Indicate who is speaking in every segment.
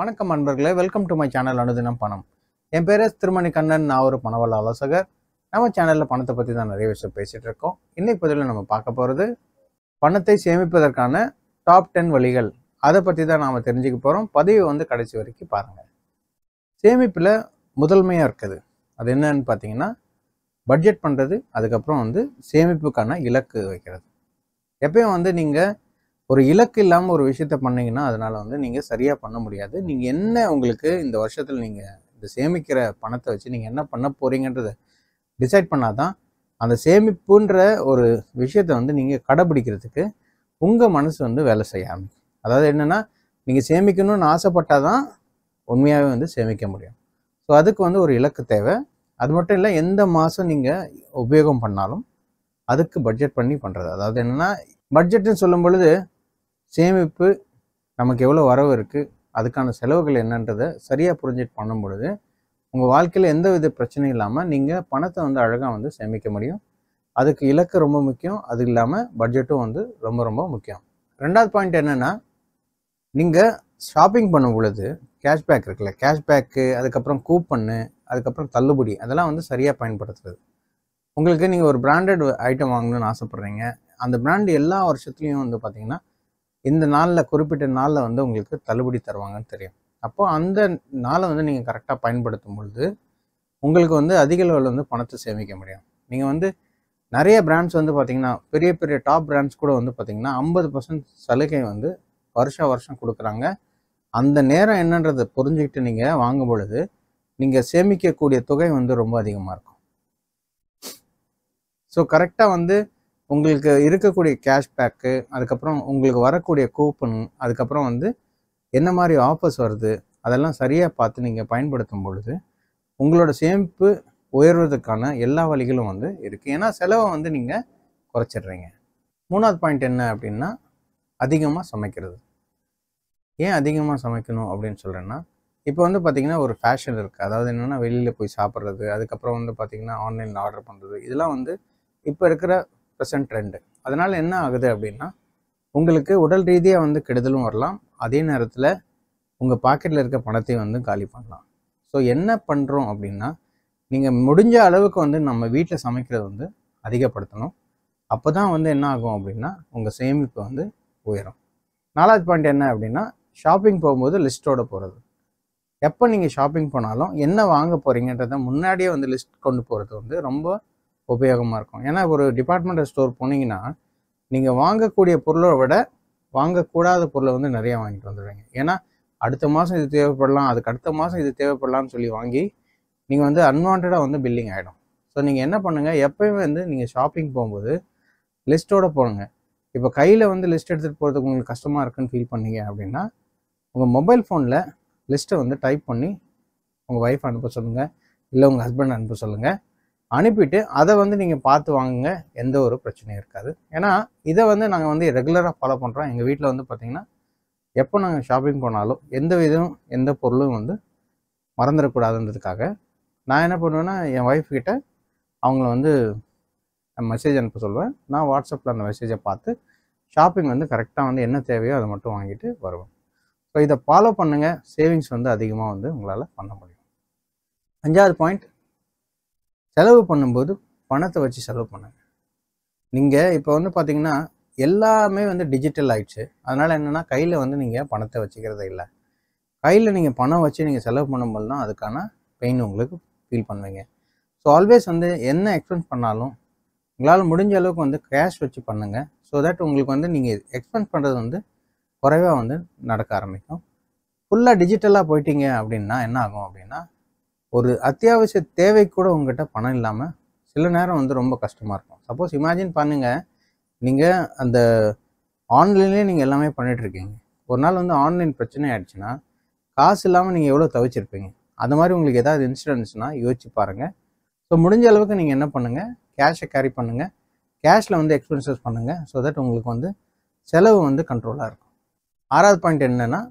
Speaker 1: வணக்கம் அன்பர்களே welcome to my channel அனுதினம் பணம் என் பேர் திருமணி கண்ணன் நான் ஒரு பணவல் ஆலோசகர் நம்ம சேனலில் பணத்தை பற்றி தான் நிறைய விஷயம் பேசிகிட்டு இருக்கோம் இன்னைக்கு பதிலில் நம்ம பார்க்க போகிறது பணத்தை சேமிப்பதற்கான டாப் டென் வழிகள் அதை பற்றி தான் நாம் தெரிஞ்சுக்க போகிறோம் பதிவு வந்து கடைசி வரைக்கும் பாருங்கள் சேமிப்பில் முதன்மையாக இருக்குது அது என்னன்னு பார்த்தீங்கன்னா பட்ஜெட் பண்ணுறது அதுக்கப்புறம் வந்து சேமிப்புக்கான இலக்கு வைக்கிறது எப்பயும் வந்து நீங்கள் ஒரு இலக்கு இல்லாமல் ஒரு விஷயத்த பண்ணிங்கன்னா அதனால் வந்து நீங்கள் சரியாக பண்ண முடியாது நீங்கள் என்ன உங்களுக்கு இந்த வருஷத்தில் நீங்கள் இந்த சேமிக்கிற பணத்தை வச்சு நீங்கள் என்ன பண்ண போகிறீங்கன்றத டிசைட் பண்ணால் தான் அந்த சேமிப்புன்ற ஒரு விஷயத்தை வந்து நீங்கள் கடைபிடிக்கிறதுக்கு உங்கள் மனசு வந்து வேலை செய்ய அதாவது என்னென்னா நீங்கள் சேமிக்கணும்னு ஆசைப்பட்டால் தான் உண்மையாகவே வந்து சேமிக்க முடியும் ஸோ அதுக்கு வந்து ஒரு இலக்கு தேவை அது மட்டும் இல்லை எந்த மாதம் நீங்கள் உபயோகம் பண்ணாலும் அதுக்கு பட்ஜெட் பண்ணி பண்ணுறது அதாவது என்னென்னா பட்ஜெட்டுன்னு சொல்லும் பொழுது சேமிப்பு நமக்கு எவ்வளோ வரவு இருக்குது அதுக்கான செலவுகள் என்னன்றதை சரியாக புரிஞ்சுட்டு பண்ணும் பொழுது உங்கள் வாழ்க்கையில் எந்த வித பிரச்சனையும் இல்லாமல் நீங்கள் பணத்தை வந்து அழகாக வந்து சேமிக்க முடியும் அதுக்கு இலக்கு ரொம்ப முக்கியம் அது இல்லாமல் பட்ஜெட்டும் வந்து ரொம்ப ரொம்ப முக்கியம் ரெண்டாவது பாயிண்ட் என்னென்னா நீங்கள் ஷாப்பிங் பண்ணும் பொழுது கேஷ்பேக் இருக்குல்ல கேஷ்பேக்கு அதுக்கப்புறம் கூப்பன்னு அதுக்கப்புறம் தள்ளுபடி அதெல்லாம் வந்து சரியாக பயன்படுத்துறது உங்களுக்கு நீங்கள் ஒரு பிராண்டட் ஐட்டம் வாங்கணும்னு ஆசைப்பட்றீங்க அந்த பிராண்டு எல்லா வருஷத்துலேயும் வந்து பார்த்திங்கன்னா இந்த நாளில் குறிப்பிட்ட நாளில் வந்து உங்களுக்கு தள்ளுபடி தருவாங்கன்னு தெரியும் அப்போது அந்த நாளை வந்து நீங்கள் கரெக்டாக பயன்படுத்தும் பொழுது உங்களுக்கு வந்து அதிக அளவில் வந்து பணத்தை சேமிக்க முடியும் நீங்கள் வந்து நிறைய பிராண்ட்ஸ் வந்து பார்த்திங்கன்னா பெரிய பெரிய டாப் பிராண்ட்ஸ் கூட வந்து பார்த்திங்கன்னா ஐம்பது பர்சன்ட் சலுகை வந்து வருஷம் வருஷம் கொடுக்குறாங்க அந்த நேரம் என்னன்றதை புரிஞ்சுக்கிட்டு நீங்கள் வாங்கும் பொழுது நீங்கள் சேமிக்கக்கூடிய தொகை வந்து ரொம்ப அதிகமாக இருக்கும் ஸோ கரெக்டாக வந்து உங்களுக்கு இருக்கக்கூடிய கேஷ்பேக்கு அதுக்கப்புறம் உங்களுக்கு வரக்கூடிய கூப்பன் அதுக்கப்புறம் வந்து என்ன மாதிரி ஆஃபர்ஸ் வருது அதெல்லாம் சரியாக பார்த்து நீங்கள் பயன்படுத்தும் பொழுது உங்களோட சேமிப்பு உயர்வதற்கான எல்லா வழிகளும் வந்து இருக்குது ஏன்னா செலவை வந்து நீங்கள் குறைச்சிடுறீங்க மூணாவது பாயிண்ட் என்ன அப்படின்னா அதிகமாக சமைக்கிறது ஏன் அதிகமாக சமைக்கணும் அப்படின்னு சொல்கிறேன்னா இப்போ வந்து பார்த்திங்கன்னா ஒரு ஃபேஷன் இருக்குது அதாவது என்னென்னா வெளியில் போய் சாப்பிட்றது அதுக்கப்புறம் வந்து பார்த்திங்கன்னா ஆன்லைனில் ஆர்டர் பண்ணுறது இதெல்லாம் வந்து இப்போ இருக்கிற ப்ரெசன்ட் ரெண்டு அதனால் என்ன ஆகுது அப்படின்னா உங்களுக்கு உடல் ரீதியாக வந்து கெடுதலும் வரலாம் அதே நேரத்தில் உங்கள் பாக்கெட்டில் இருக்க பணத்தையும் வந்து காலி பண்ணலாம் ஸோ என்ன பண்ணுறோம் அப்படின்னா நீங்கள் முடிஞ்ச அளவுக்கு வந்து நம்ம வீட்டில் சமைக்கிறது வந்து அதிகப்படுத்தணும் அப்போ தான் வந்து என்ன ஆகும் அப்படின்னா உங்கள் சேமிப்பு வந்து உயரும் நாலாவது பாயிண்ட் என்ன அப்படின்னா ஷாப்பிங் போகும்போது லிஸ்ட்டோடு போகிறது எப்போ நீங்கள் ஷாப்பிங் போனாலும் என்ன வாங்க போகிறீங்கன்றத முன்னாடியே வந்து லிஸ்ட் கொண்டு போகிறது வந்து ரொம்ப உபயோகமாக இருக்கும் ஏன்னா ஒரு டிபார்ட்மெண்டல் ஸ்டோர் போனீங்கன்னா நீங்கள் வாங்கக்கூடிய பொருளை விட வாங்கக்கூடாத பொருளை வந்து நிறையா வாங்கிட்டு வந்துடுவீங்க ஏன்னா அடுத்த மாதம் இது தேவைப்படலாம் அதுக்கு அடுத்த மாதம் இது தேவைப்படலாம்னு சொல்லி வாங்கி நீங்கள் வந்து அன்வான்டாக வந்து பில்லிங் ஆகிடும் ஸோ நீங்கள் என்ன பண்ணுங்கள் எப்போயுமே வந்து நீங்கள் ஷாப்பிங் போகும்போது லிஸ்ட்டோட போடுங்க இப்போ கையில் வந்து லிஸ்ட் எடுத்துகிட்டு போகிறதுக்கு உங்களுக்கு கஷ்டமாக இருக்குன்னு ஃபீல் பண்ணீங்க அப்படின்னா உங்கள் மொபைல் ஃபோனில் லிஸ்ட்டை வந்து டைப் பண்ணி உங்கள் ஒய்ஃப் அனுப்ப சொல்லுங்கள் இல்லை உங்கள் ஹஸ்பண்ட் அனுப்ப சொல்லுங்கள் அனுப்பிட்டு அதை வந்து நீங்கள் பார்த்து வாங்குங்க எந்த ஒரு பிரச்சனையும் இருக்காது ஏன்னா இதை வந்து நாங்கள் வந்து ரெகுலராக ஃபாலோ பண்ணுறோம் எங்கள் வீட்டில் வந்து பார்த்திங்கன்னா எப்போ நாங்கள் ஷாப்பிங் போனாலும் எந்த விதம் எந்த பொருளும் வந்து மறந்துடக்கூடாதுன்றதுக்காக நான் என்ன பண்ணுவேன்னா என் ஒய்ஃப் கிட்ட அவங்கள வந்து மெசேஜ் அனுப்ப சொல்லுவேன் நான் வாட்ஸ்அப்பில் அந்த மெசேஜை பார்த்து ஷாப்பிங் வந்து கரெக்டாக வந்து என்ன தேவையோ அதை மட்டும் வாங்கிட்டு வருவேன் ஸோ இதை ஃபாலோ பண்ணுங்கள் சேவிங்ஸ் வந்து அதிகமாக வந்து உங்களால் பண்ண முடியும் அஞ்சாவது பாயிண்ட் செலவு பண்ணும்போது பணத்தை வச்சு செலவு பண்ணுங்க நீங்கள் இப்போ வந்து பார்த்தீங்கன்னா எல்லாமே வந்து டிஜிட்டல் ஆயிடுச்சு அதனால் என்னென்னா கையில் வந்து நீங்கள் பணத்தை வச்சுக்கிறதே இல்லை கையில் நீங்கள் பணம் வச்சு நீங்கள் செலவு பண்ணும்போது அதுக்கான பெயின் உங்களுக்கு ஃபீல் பண்ணுவீங்க ஸோ ஆல்வேஸ் வந்து என்ன எக்ஸ்பென்ஸ் பண்ணாலும் உங்களால் முடிஞ்ச அளவுக்கு வந்து கேஷ் வச்சு பண்ணுங்கள் ஸோ தட் உங்களுக்கு வந்து நீங்கள் எக்ஸ்பென்ஸ் பண்ணுறது வந்து குறைவாக வந்து நடக்க ஆரம்பிக்கும் ஃபுல்லாக டிஜிட்டலாக போயிட்டீங்க அப்படின்னா என்ன ஆகும் அப்படின்னா ஒரு அத்தியாவசிய தேவை கூட உங்ககிட்ட பணம் இல்லாமல் சில நேரம் வந்து ரொம்ப கஷ்டமாக இருக்கும் சப்போஸ் இமேஜின் பண்ணுங்கள் நீங்கள் அந்த ஆன்லைன்லேயே நீங்கள் எல்லாமே பண்ணிகிட்ருக்கீங்க ஒரு நாள் வந்து ஆன்லைன் பிரச்சனை ஆயிடுச்சுன்னா காசு இல்லாமல் நீங்கள் எவ்வளோ தவிச்சிருப்பீங்க அந்த மாதிரி உங்களுக்கு ஏதாவது இன்சிடென்ட்ஸ்னால் யோசிச்சு பாருங்கள் ஸோ முடிஞ்ச அளவுக்கு நீங்கள் என்ன பண்ணுங்கள் கேஷை கேரி பண்ணுங்கள் கேஷில் வந்து எக்ஸ்பென்சஸ் பண்ணுங்கள் ஸோ தட் உங்களுக்கு வந்து செலவு வந்து கண்ட்ரோலாக இருக்கும் ஆறாவது பாயிண்ட் என்னென்னா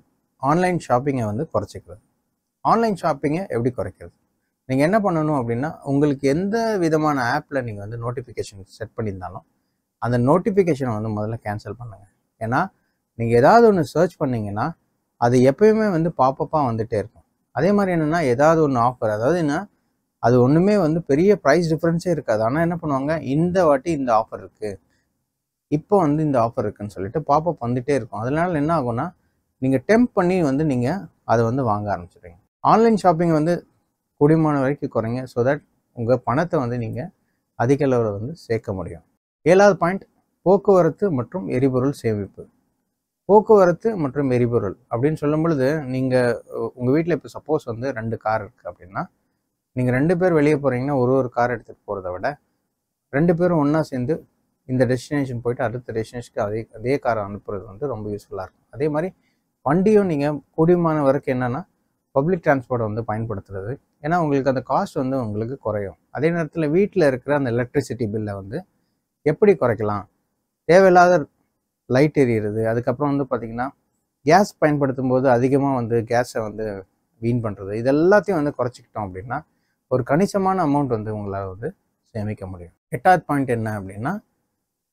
Speaker 1: ஆன்லைன் ஷாப்பிங்கை வந்து குறைச்சிக்கிறது ஆன்லைன் ஷாப்பிங்கை எப்படி குறைக்கிறது நீங்கள் என்ன பண்ணணும் அப்படின்னா உங்களுக்கு எந்த விதமான ஆப்பில் நீங்கள் வந்து நோட்டிஃபிகேஷன் செட் பண்ணியிருந்தாலும் அந்த நோட்டிஃபிகேஷனை வந்து முதல்ல கேன்சல் பண்ணுங்கள் ஏன்னா நீங்கள் ஏதாவது ஒன்று சர்ச் பண்ணிங்கன்னா அது எப்பயுமே வந்து பாப்பப்பாக வந்துகிட்டே இருக்கும் அதே மாதிரி என்னென்னா ஏதாவது ஒன்று ஆஃபர் அதாவது என்ன அது ஒன்றுமே வந்து பெரிய ப்ரைஸ் டிஃப்ரென்ஸே இருக்காது ஆனால் என்ன பண்ணுவாங்க இந்த வாட்டி இந்த ஆஃபர் இருக்குது இப்போ வந்து இந்த ஆஃபர் இருக்குன்னு சொல்லிட்டு பாப்பப் வந்துகிட்டே இருக்கும் அதனால் என்ன ஆகும்னா நீங்கள் டெம்ப் பண்ணி வந்து நீங்கள் அதை வந்து வாங்க ஆரம்பிச்சிடுங்க ஆன்லைன் ஷாப்பிங் வந்து குடிமான வரைக்கும் குறைங்க ஸோ தட் உங்கள் பணத்தை வந்து நீங்கள் அதிக அளவில் வந்து சேர்க்க முடியும் ஏழாவது பாயிண்ட் போக்குவரத்து மற்றும் எரிபொருள் சேமிப்பு போக்குவரத்து மற்றும் எரிபொருள் அப்படின்னு சொல்லும் பொழுது நீங்கள் உங்கள் வீட்டில் இப்போ சப்போஸ் வந்து ரெண்டு கார் இருக்குது அப்படின்னா நீங்கள் ரெண்டு பேர் வெளியே போகிறீங்கன்னா ஒரு ஒரு கார் எடுத்துகிட்டு போகிறத விட ரெண்டு பேரும் ஒன்றா சேர்ந்து இந்த டெஸ்டினேஷன் போயிட்டு அடுத்த டெஸ்டினேஷனுக்கு அதே அதே காரை அனுப்புறது வந்து ரொம்ப யூஸ்ஃபுல்லாக இருக்கும் அதே மாதிரி வண்டியும் நீங்கள் கூடியமான வரைக்கும் என்னென்னா பப்ளிக் டிரான்ஸ்போர்ட் வந்து பயன்படுத்துறது ஏன்னா உங்களுக்கு அந்த காஸ்ட் வந்து உங்களுக்கு குறையும் அதே நேரத்தில் வீட்டில் இருக்கிற அந்த எலக்ட்ரிசிட்டி பில்லை வந்து எப்படி குறைக்கலாம் தேவையில்லாத லைட் எரியிறது அதுக்கப்புறம் வந்து பார்த்திங்கன்னா கேஸ் பயன்படுத்தும் போது அதிகமாக வந்து கேஸை வந்து வீண் பண்ணுறது இது எல்லாத்தையும் வந்து குறைச்சிக்கிட்டோம் அப்படின்னா ஒரு கணிசமான அமௌண்ட் வந்து உங்களால் வந்து சேமிக்க முடியும் எட்டாவது பாயிண்ட் என்ன அப்படின்னா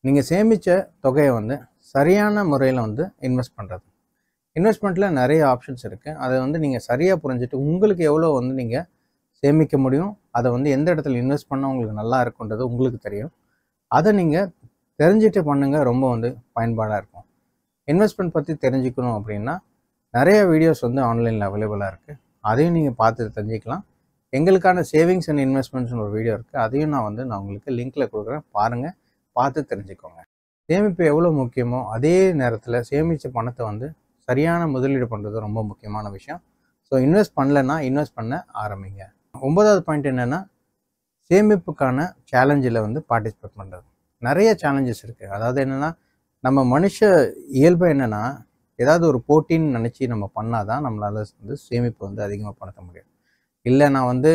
Speaker 1: நீங்கள் சேமித்த தொகையை வந்து சரியான முறையில் வந்து இன்வெஸ்ட் பண்ணுறது இன்வெஸ்ட்மெண்ட்டில் நிறைய ஆப்ஷன்ஸ் இருக்குது அதை வந்து நீங்கள் சரியாக புரிஞ்சுட்டு உங்களுக்கு எவ்வளோ வந்து நீங்கள் சேமிக்க முடியும் அதை வந்து எந்த இடத்துல இன்வெஸ்ட் பண்ணால் உங்களுக்கு நல்லா இருக்குன்றது உங்களுக்கு தெரியும் அதை நீங்கள் தெரிஞ்சுட்டு பண்ணுங்கள் ரொம்ப வந்து பயன்பாடாக இருக்கும் இன்வெஸ்ட்மெண்ட் பற்றி தெரிஞ்சுக்கணும் அப்படின்னா நிறைய வீடியோஸ் வந்து ஆன்லைனில் அவைலபிளாக இருக்குது அதையும் நீங்கள் பார்த்து தெரிஞ்சுக்கலாம் எங்களுக்கான சேவிங்ஸ் அண்ட் இன்வெஸ்ட்மெண்ட்ஸ்னு ஒரு வீடியோ இருக்குது அதையும் நான் வந்து நான் உங்களுக்கு லிங்க்கில் கொடுக்குறேன் பாருங்கள் பார்த்து தெரிஞ்சுக்கோங்க சேமிப்பு எவ்வளோ முக்கியமோ அதே நேரத்தில் சேமித்த பணத்தை வந்து சரியான முதலீடு பண்ணுறது ரொம்ப முக்கியமான விஷயம் ஸோ இன்வெஸ்ட் பண்ணலன்னா இன்வெஸ்ட் பண்ண ஆரம்பிங்க ஒன்பதாவது பாயிண்ட் என்னென்னா சேமிப்புக்கான சேலஞ்சில் வந்து பார்ட்டிசிபேட் பண்ணுறது நிறைய சேலஞ்சஸ் இருக்குது அதாவது என்னென்னா நம்ம மனுஷ இயல்பு என்னென்னா ஏதாவது ஒரு போட்டின்னு நினச்சி நம்ம பண்ணாதான் நம்மளால் வந்து சேமிப்பு வந்து அதிகமாக படுத்த முடியும் இல்லை நான் வந்து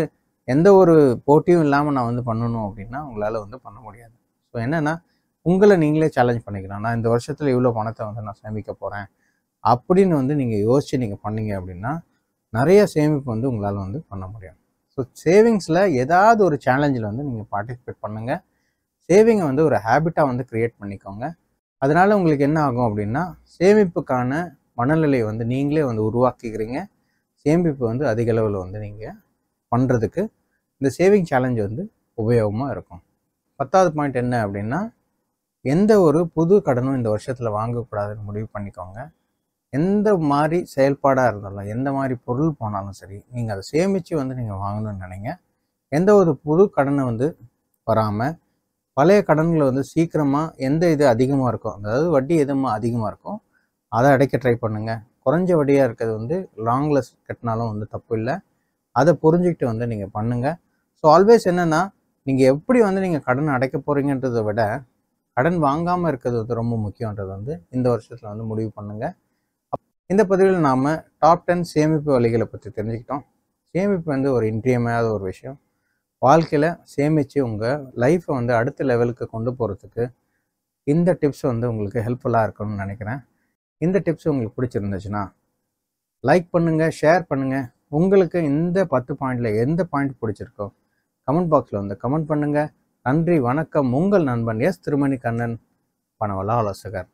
Speaker 1: எந்த ஒரு போட்டியும் இல்லாமல் நான் வந்து பண்ணணும் அப்படின்னா உங்களால் வந்து பண்ண முடியாது ஸோ என்னென்னா உங்களை நீங்களே சேலஞ்ச் பண்ணிக்கலாம் நான் இந்த வருஷத்தில் இவ்வளோ பணத்தை வந்து நான் சேமிக்க போகிறேன் அப்படின்னு வந்து நீங்கள் யோசித்து நீங்கள் பண்ணீங்க அப்படின்னா நிறைய சேமிப்பு வந்து உங்களால் வந்து பண்ண முடியும் ஸோ சேவிங்ஸில் ஏதாவது ஒரு சேலஞ்சில் வந்து நீங்கள் பார்ட்டிசிபேட் பண்ணுங்கள் சேவிங்கை வந்து ஒரு ஹேபிட்டாக வந்து க்ரியேட் பண்ணிக்கோங்க அதனால் உங்களுக்கு என்ன ஆகும் அப்படின்னா சேமிப்புக்கான மனநிலையை வந்து நீங்களே வந்து உருவாக்கிக்கிறீங்க சேமிப்பு வந்து அதிக அளவில் வந்து நீங்கள் பண்ணுறதுக்கு இந்த சேவிங் சேலஞ்ச் வந்து உபயோகமாக இருக்கும் பத்தாவது பாயிண்ட் என்ன அப்படின்னா எந்த ஒரு புது கடனும் இந்த வருஷத்தில் வாங்கக்கூடாதுன்னு முடிவு பண்ணிக்கோங்க எந்த மாதிரி செயல்பாடாக இருந்தாலும் எந்த மாதிரி பொருள் போனாலும் சரி நீங்கள் அதை சேமித்து வந்து நீங்கள் வாங்கணும்னு நினைங்க எந்த ஒரு புது கடனை வந்து வராமல் பழைய கடன்களை வந்து சீக்கிரமாக எந்த இது அதிகமாக இருக்கோ அதாவது வட்டி எதுவும் அதிகமாக இருக்கோ அதை அடைக்க ட்ரை பண்ணுங்கள் குறைஞ்ச வட்டியாக இருக்கிறது வந்து லாங்கில் கட்டினாலும் வந்து தப்பு இல்லை அதை புரிஞ்சுக்கிட்டு வந்து நீங்கள் பண்ணுங்கள் ஸோ ஆல்வேஸ் என்னென்னா நீங்கள் எப்படி வந்து நீங்கள் கடன் அடைக்க போகிறீங்கன்றதை விட கடன் வாங்காமல் இருக்கிறது வந்து ரொம்ப முக்கியன்றது வந்து இந்த வருஷத்தில் வந்து முடிவு பண்ணுங்கள் இந்த பதிவில் நாம் டாப் டென் சேமிப்பு வழிகளை பற்றி தெரிஞ்சுக்கிட்டோம் சேமிப்பு வந்து ஒரு இன்றியமையாத ஒரு விஷயம் வாழ்க்கையில் சேமித்து உங்கள் லைஃப்பை வந்து அடுத்த லெவலுக்கு கொண்டு போகிறதுக்கு இந்த டிப்ஸ் வந்து உங்களுக்கு ஹெல்ப்ஃபுல்லாக இருக்கணும்னு நினைக்கிறேன் இந்த டிப்ஸ் உங்களுக்கு பிடிச்சிருந்துச்சுன்னா லைக் பண்ணுங்கள் ஷேர் பண்ணுங்கள் உங்களுக்கு இந்த பத்து பாயிண்டில் எந்த பாயிண்ட் பிடிச்சிருக்கோ கமெண்ட் பாக்ஸில் வந்து கமெண்ட் பண்ணுங்கள் நன்றி வணக்கம் உங்கள் நண்பன் எஸ் திருமணி கண்ணன் பணவலா ஆலோசகர்